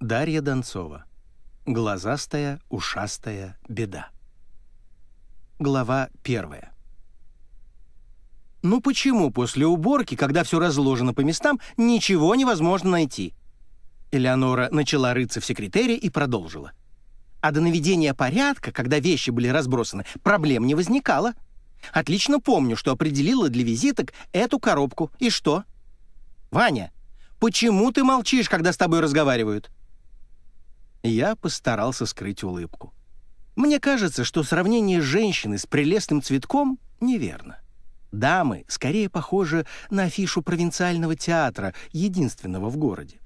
Дарья Донцова. Глазастая, ушастая беда. Глава первая. Ну почему после уборки, когда все разложено по местам, ничего невозможно найти? Элеонора начала рыться в секретаре и продолжила. А до наведения порядка, когда вещи были разбросаны, проблем не возникало. Отлично помню, что определила для визиток эту коробку. И что? Ваня, почему ты молчишь, когда с тобой разговаривают? Я постарался скрыть улыбку. Мне кажется, что сравнение женщины с прелестным цветком неверно. Дамы скорее похожи на афишу провинциального театра, единственного в городе.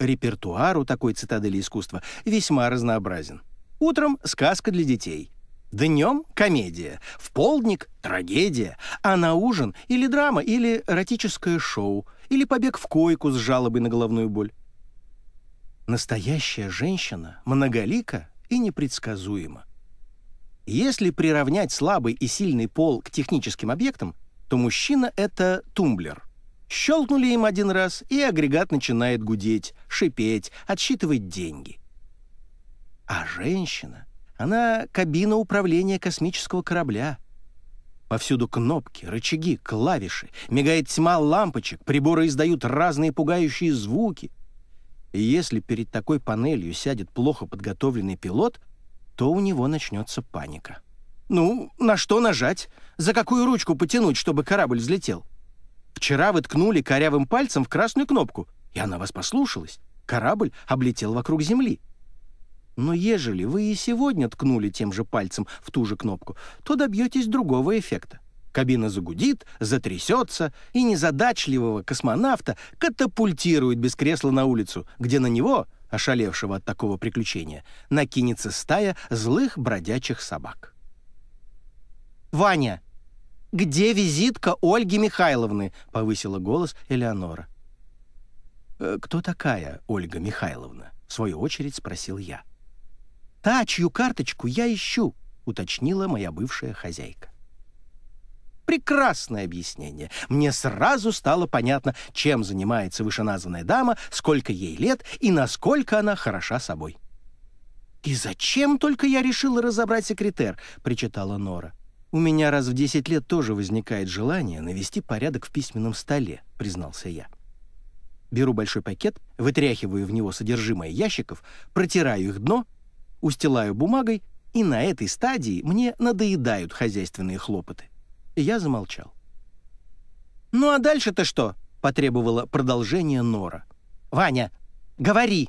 Репертуар у такой цитадели искусства весьма разнообразен. Утром — сказка для детей. Днем — комедия, в полдник — трагедия, а на ужин — или драма, или эротическое шоу, или побег в койку с жалобой на головную боль. Настоящая женщина многолика и непредсказуема. Если приравнять слабый и сильный пол к техническим объектам, то мужчина — это тумблер. Щелкнули им один раз, и агрегат начинает гудеть, шипеть, отсчитывать деньги. А женщина — она кабина управления космического корабля. Повсюду кнопки, рычаги, клавиши, мигает тьма лампочек, приборы издают разные пугающие звуки — и если перед такой панелью сядет плохо подготовленный пилот, то у него начнется паника. Ну, на что нажать? За какую ручку потянуть, чтобы корабль взлетел? Вчера вы ткнули корявым пальцем в красную кнопку, и она вас послушалась. Корабль облетел вокруг Земли. Но ежели вы и сегодня ткнули тем же пальцем в ту же кнопку, то добьетесь другого эффекта. Кабина загудит, затрясется, и незадачливого космонавта катапультирует без кресла на улицу, где на него, ошалевшего от такого приключения, накинется стая злых бродячих собак. «Ваня, где визитка Ольги Михайловны?» — повысила голос Элеонора. «Э, «Кто такая Ольга Михайловна?» — в свою очередь спросил я. «Та, чью карточку я ищу», — уточнила моя бывшая хозяйка. Прекрасное объяснение. Мне сразу стало понятно, чем занимается вышеназванная дама, сколько ей лет и насколько она хороша собой. «И зачем только я решила разобрать секретер?» — причитала Нора. «У меня раз в десять лет тоже возникает желание навести порядок в письменном столе», — признался я. Беру большой пакет, вытряхиваю в него содержимое ящиков, протираю их дно, устилаю бумагой, и на этой стадии мне надоедают хозяйственные хлопоты и я замолчал. «Ну а дальше-то что?» — потребовала продолжение Нора. «Ваня, говори!»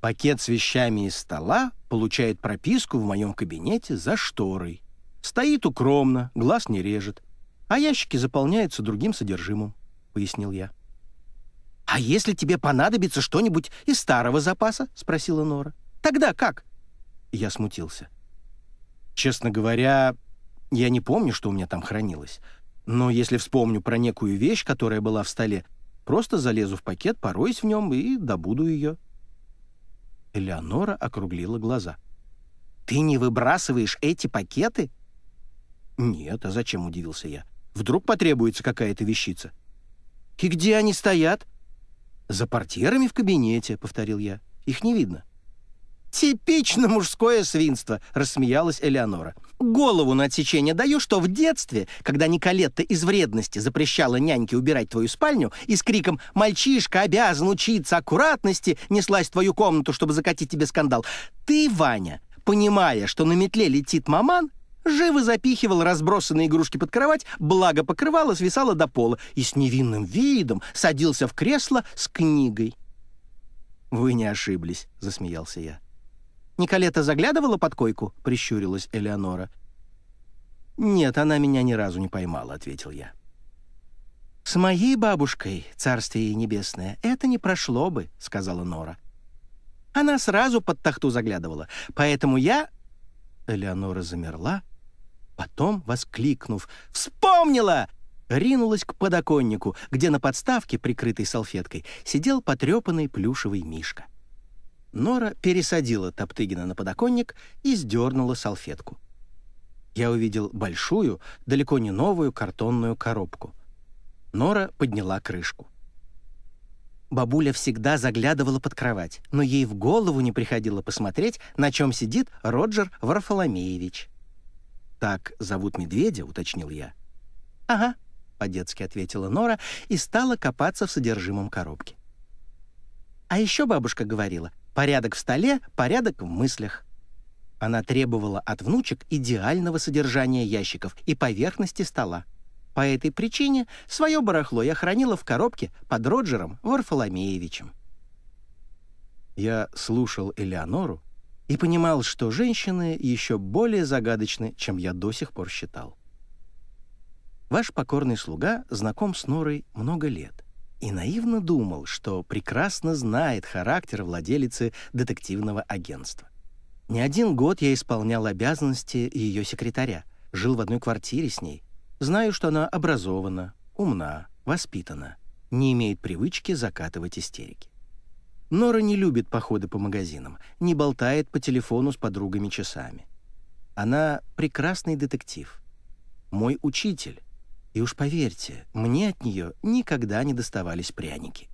Пакет с вещами из стола получает прописку в моем кабинете за шторой. Стоит укромно, глаз не режет, а ящики заполняются другим содержимым, — пояснил я. «А если тебе понадобится что-нибудь из старого запаса?» — спросила Нора. «Тогда как?» Я смутился. «Честно говоря, я не помню, что у меня там хранилось. Но если вспомню про некую вещь, которая была в столе, просто залезу в пакет, пороюсь в нем и добуду ее». Элеонора округлила глаза. «Ты не выбрасываешь эти пакеты?» «Нет, а зачем?» — удивился я. «Вдруг потребуется какая-то вещица?» «И где они стоят?» «За портьерами в кабинете», — повторил я. «Их не видно». «Типично мужское свинство», — рассмеялась Элеонора. «Голову на отсечение даю, что в детстве, когда Николетта из вредности запрещала няньке убирать твою спальню и с криком «Мальчишка обязан учиться аккуратности!» неслась в твою комнату, чтобы закатить тебе скандал, ты, Ваня, понимая, что на метле летит маман, живо запихивал разбросанные игрушки под кровать, благо покрывало свисало до пола и с невинным видом садился в кресло с книгой. «Вы не ошиблись», — засмеялся я. Николета заглядывала под койку?» — прищурилась Элеонора. «Нет, она меня ни разу не поймала», — ответил я. «С моей бабушкой, царствие ей небесное, это не прошло бы», — сказала Нора. Она сразу под тахту заглядывала, поэтому я...» Элеонора замерла, потом, воскликнув «Вспомнила!» ринулась к подоконнику, где на подставке, прикрытой салфеткой, сидел потрепанный плюшевый мишка. Нора пересадила Топтыгина на подоконник и сдернула салфетку. Я увидел большую, далеко не новую картонную коробку. Нора подняла крышку. Бабуля всегда заглядывала под кровать, но ей в голову не приходило посмотреть, на чем сидит Роджер Варфоломеевич. «Так зовут медведя», — уточнил я. «Ага», — по-детски ответила Нора и стала копаться в содержимом коробки. А еще бабушка говорила, Порядок в столе, порядок в мыслях. Она требовала от внучек идеального содержания ящиков и поверхности стола. По этой причине свое барахло я хранила в коробке под Роджером Варфоломеевичем. Я слушал Элеонору и понимал, что женщины еще более загадочны, чем я до сих пор считал. Ваш покорный слуга знаком с Норой много лет — и наивно думал, что прекрасно знает характер владелицы детективного агентства. Не один год я исполнял обязанности ее секретаря, жил в одной квартире с ней. Знаю, что она образована, умна, воспитана, не имеет привычки закатывать истерики. Нора не любит походы по магазинам, не болтает по телефону с подругами часами. Она прекрасный детектив. Мой учитель, и уж поверьте, мне от нее никогда не доставались пряники.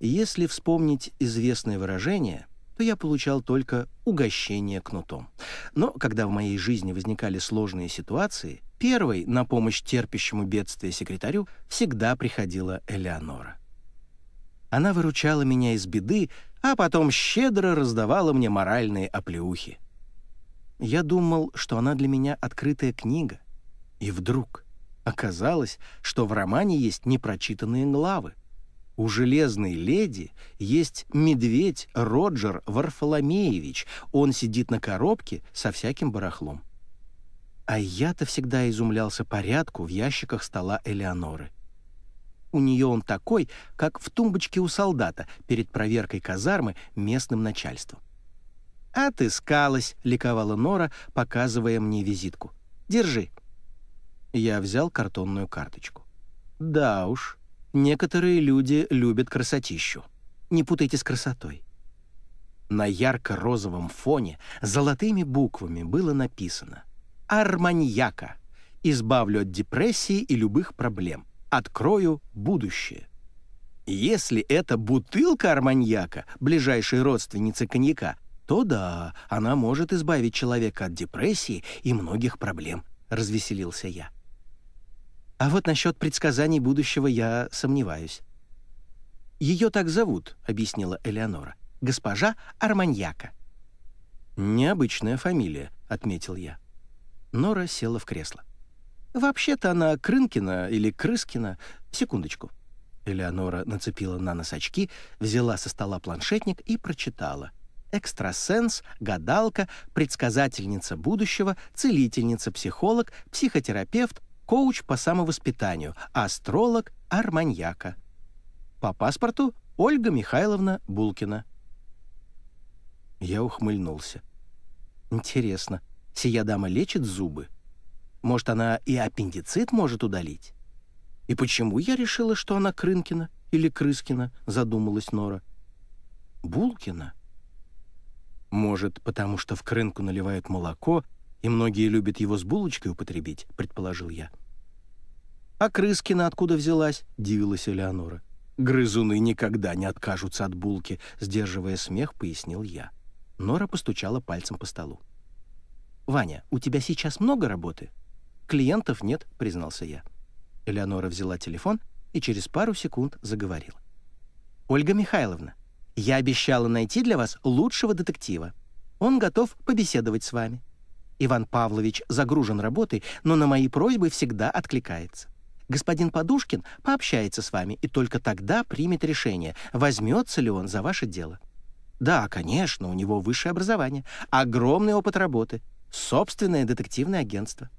Если вспомнить известное выражение, то я получал только угощение кнутом. Но когда в моей жизни возникали сложные ситуации, первой на помощь терпящему бедствие секретарю всегда приходила Элеонора. Она выручала меня из беды, а потом щедро раздавала мне моральные оплеухи. Я думал, что она для меня открытая книга. И вдруг Оказалось, что в романе есть непрочитанные главы. У «Железной леди» есть медведь Роджер Варфоломеевич. Он сидит на коробке со всяким барахлом. А я-то всегда изумлялся порядку в ящиках стола Элеоноры. У нее он такой, как в тумбочке у солдата перед проверкой казармы местным начальством. «Отыскалась», — ликовала Нора, показывая мне визитку. «Держи». Я взял картонную карточку. «Да уж, некоторые люди любят красотищу. Не путайте с красотой». На ярко-розовом фоне золотыми буквами было написано «Арманьяка. Избавлю от депрессии и любых проблем. Открою будущее». Если это бутылка арманьяка, ближайшей родственницы коньяка, то да, она может избавить человека от депрессии и многих проблем», — развеселился я. А вот насчет предсказаний будущего я сомневаюсь. «Ее так зовут», — объяснила Элеонора. «Госпожа Арманьяка». «Необычная фамилия», — отметил я. Нора села в кресло. «Вообще-то она Крынкина или Крыскина. Секундочку». Элеонора нацепила на нос очки, взяла со стола планшетник и прочитала. «Экстрасенс, гадалка, предсказательница будущего, целительница, психолог, психотерапевт, коуч по самовоспитанию, астролог Арманьяка. По паспорту Ольга Михайловна Булкина. Я ухмыльнулся. Интересно, сия дама лечит зубы? Может, она и аппендицит может удалить? И почему я решила, что она Крынкина или Крыскина, задумалась Нора. Булкина? Может, потому что в крынку наливают молоко, и многие любят его с булочкой употребить, предположил я. — «А Крыскина откуда взялась?» — дивилась Элеонора. «Грызуны никогда не откажутся от булки», — сдерживая смех, пояснил я. Нора постучала пальцем по столу. «Ваня, у тебя сейчас много работы?» «Клиентов нет», — признался я. Элеонора взяла телефон и через пару секунд заговорила. «Ольга Михайловна, я обещала найти для вас лучшего детектива. Он готов побеседовать с вами. Иван Павлович загружен работой, но на мои просьбы всегда откликается. Господин Подушкин пообщается с вами и только тогда примет решение, возьмется ли он за ваше дело. Да, конечно, у него высшее образование, огромный опыт работы, собственное детективное агентство.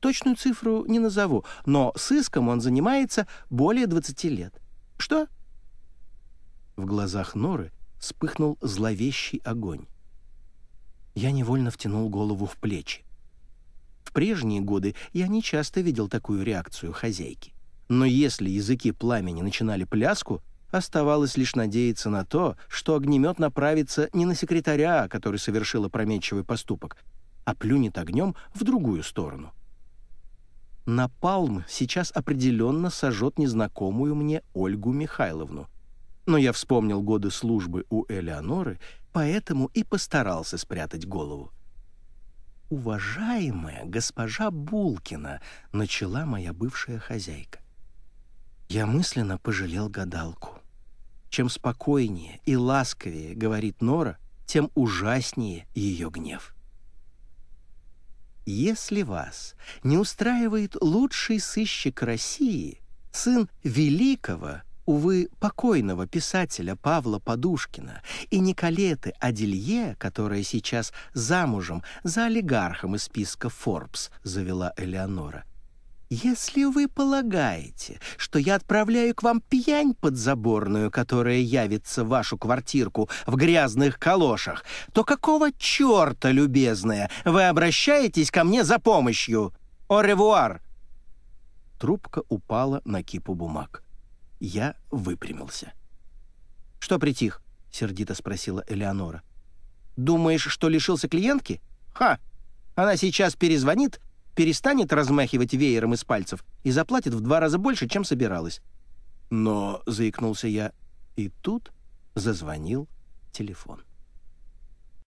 Точную цифру не назову, но сыском он занимается более 20 лет. Что? В глазах Норы вспыхнул зловещий огонь. Я невольно втянул голову в плечи. В прежние годы я не часто видел такую реакцию хозяйки. Но если языки пламени начинали пляску, оставалось лишь надеяться на то, что огнемет направится не на секретаря, который совершил опрометчивый поступок, а плюнет огнем в другую сторону. Напалм сейчас определенно сожжет незнакомую мне Ольгу Михайловну. Но я вспомнил годы службы у Элеоноры, поэтому и постарался спрятать голову уважаемая госпожа Булкина», — начала моя бывшая хозяйка. Я мысленно пожалел гадалку. Чем спокойнее и ласковее говорит Нора, тем ужаснее ее гнев. Если вас не устраивает лучший сыщик России, сын великого увы, покойного писателя Павла Подушкина и Николеты Аделье, которая сейчас замужем за олигархом из списка Forbes, завела Элеонора. «Если вы полагаете, что я отправляю к вам пьянь подзаборную, которая явится в вашу квартирку в грязных калошах, то какого черта, любезная, вы обращаетесь ко мне за помощью? О ревуар!» Трубка упала на кипу бумаг. Я выпрямился. «Что притих?» — сердито спросила Элеонора. «Думаешь, что лишился клиентки? Ха! Она сейчас перезвонит, перестанет размахивать веером из пальцев и заплатит в два раза больше, чем собиралась». «Но...» — заикнулся я. И тут зазвонил телефон.